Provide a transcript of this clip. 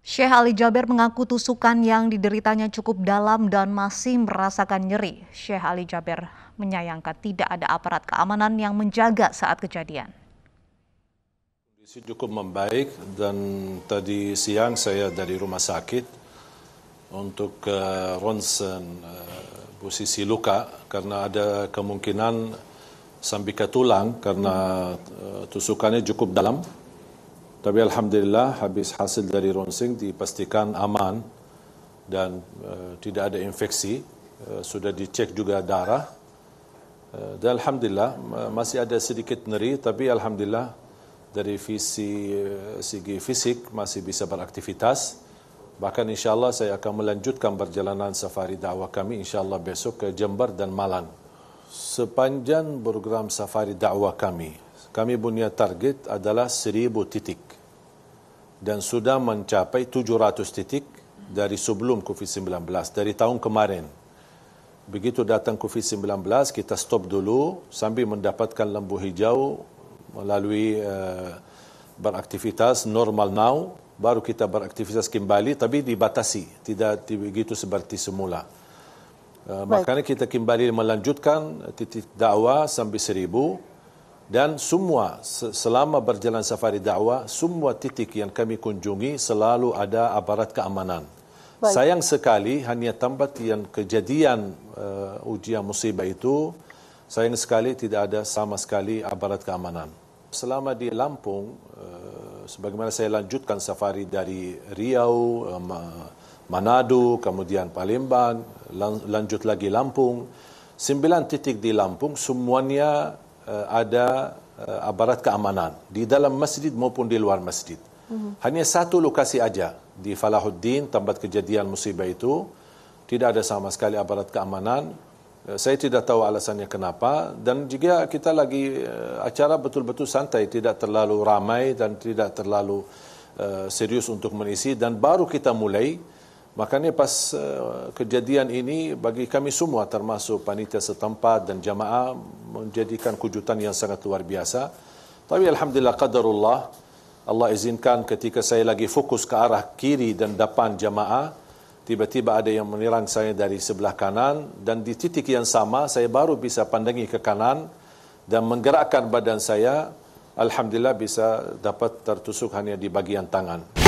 Syekh Ali Jaber mengaku tusukan yang dideritanya cukup dalam dan masih merasakan nyeri. Syekh Ali Jaber menyayangkan tidak ada aparat keamanan yang menjaga saat kejadian. Kondisi cukup membaik dan tadi siang saya dari rumah sakit untuk uh, ronsen uh, posisi luka karena ada kemungkinan sambika tulang karena uh, tusukannya cukup dalam Tapi Alhamdulillah habis hasil dari ronsing dipastikan aman dan uh, tidak ada infeksi. Uh, sudah dicek juga darah. Uh, dan Alhamdulillah masih ada sedikit neri tapi Alhamdulillah dari visi, segi fisik masih bisa beraktivitas. Bahkan insyaAllah saya akan melanjutkan perjalanan safari dakwah kami insyaAllah besok ke Jember dan Malang. Sepanjang program safari dakwah kami, kami punya target adalah seribu titik dan sudah mencapai tujuh ratus titik dari sebelum COVID-19, dari tahun kemarin. Begitu datang COVID-19, kita stop dulu sambil mendapatkan lampu hijau melalui uh, beraktivitas normal now, baru kita beraktivitas kembali tapi dibatasi, tidak begitu seperti semula. Uh, makanya kita kembali melanjutkan titik dakwah sampai seribu, dan semua selama berjalan safari dakwah semua titik yang kami kunjungi selalu ada aparat keamanan Baik. sayang sekali hanya tempat yang kejadian uh, ujian musibah itu sayang sekali tidak ada sama sekali aparat keamanan selama di Lampung uh, sebagaimana saya lanjutkan safari dari Riau um, Manado kemudian Palembang lan- lanjut lagi Lampung sembilan titik di Lampung semuanya Eh, ada uh, aparat keamanan di dalam masjid maupun di luar masjid. Mm-hmm. Hanya satu lokasi aja di Falahuddin tempat kejadian musibah itu tidak ada sama sekali aparat keamanan. Eh, saya tidak tahu alasannya kenapa dan juga kita lagi acara betul-betul santai tidak terlalu ramai dan tidak terlalu uh, serius untuk mengisi dan baru kita mulai makanya pas uh, kejadian ini bagi kami semua termasuk panitia setempat dan jamaah menjadikan kujutan yang sangat luar biasa. Tapi alhamdulillah qadarullah Allah izinkan ketika saya lagi fokus ke arah kiri dan depan jamaah, tiba-tiba ada yang menyerang saya dari sebelah kanan dan di titik yang sama saya baru bisa pandangi ke kanan dan menggerakkan badan saya, alhamdulillah bisa dapat tertusuk hanya di bagian tangan.